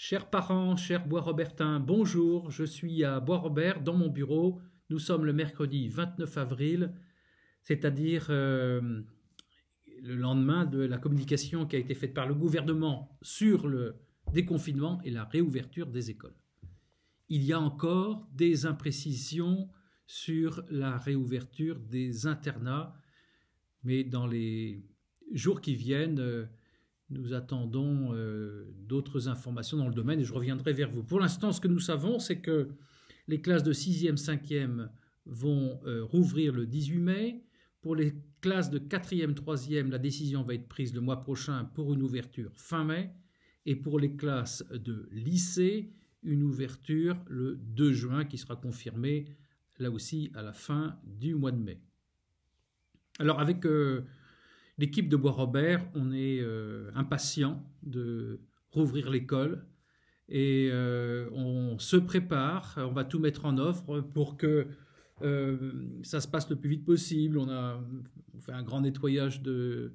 Chers parents, chers Bois-Robertins, bonjour, je suis à Bois-Robert dans mon bureau. Nous sommes le mercredi 29 avril, c'est-à-dire euh, le lendemain de la communication qui a été faite par le gouvernement sur le déconfinement et la réouverture des écoles. Il y a encore des imprécisions sur la réouverture des internats, mais dans les jours qui viennent, euh, nous attendons euh, d'autres informations dans le domaine et je reviendrai vers vous. Pour l'instant, ce que nous savons, c'est que les classes de 6e, 5e vont euh, rouvrir le 18 mai. Pour les classes de 4e, 3e, la décision va être prise le mois prochain pour une ouverture fin mai. Et pour les classes de lycée, une ouverture le 2 juin qui sera confirmée là aussi à la fin du mois de mai. Alors avec euh, L'équipe de Bois-Robert, on est euh, impatient de rouvrir l'école et euh, on se prépare, on va tout mettre en offre pour que euh, ça se passe le plus vite possible. On a fait un grand nettoyage de,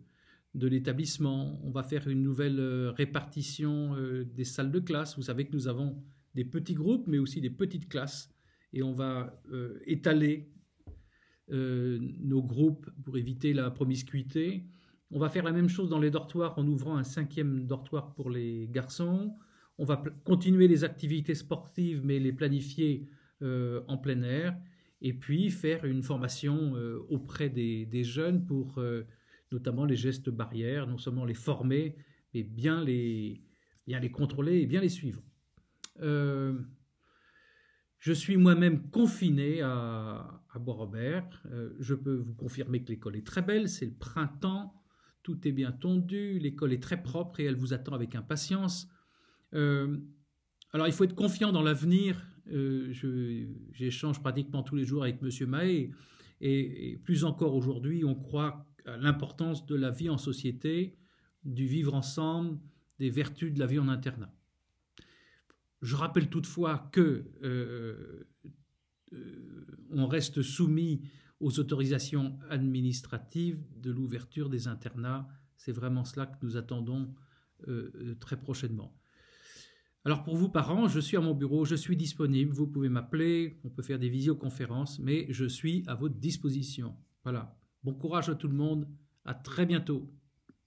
de l'établissement, on va faire une nouvelle répartition des salles de classe. Vous savez que nous avons des petits groupes, mais aussi des petites classes, et on va étaler nos groupes pour éviter la promiscuité. On va faire la même chose dans les dortoirs en ouvrant un cinquième dortoir pour les garçons. On va continuer les activités sportives, mais les planifier euh, en plein air. Et puis faire une formation euh, auprès des, jeunes pour euh, notamment les gestes barrières, non seulement les former, mais bien les, les contrôler et bien les suivre. je suis moi-même confiné à, à Bois-Robert. je peux vous confirmer que l'école est très belle, c'est le printemps tout est bien tondu, l'école est très propre et elle vous attend avec impatience. Euh, alors il faut être confiant dans l'avenir. Euh, j'échange pratiquement tous les jours avec M. Maé. et, plus encore aujourd'hui, on croit à l'importance de la vie en société, du vivre ensemble, des vertus de la vie en internat. Je rappelle toutefois que euh, on reste soumis aux autorisations administratives de l'ouverture des internats. C'est vraiment cela que nous attendons euh, euh, très prochainement. Alors pour vous parents, je suis à mon bureau, je suis disponible, vous pouvez m'appeler, on peut faire des visioconférences, mais je suis à votre disposition. Voilà. Bon courage à tout le monde, à très bientôt.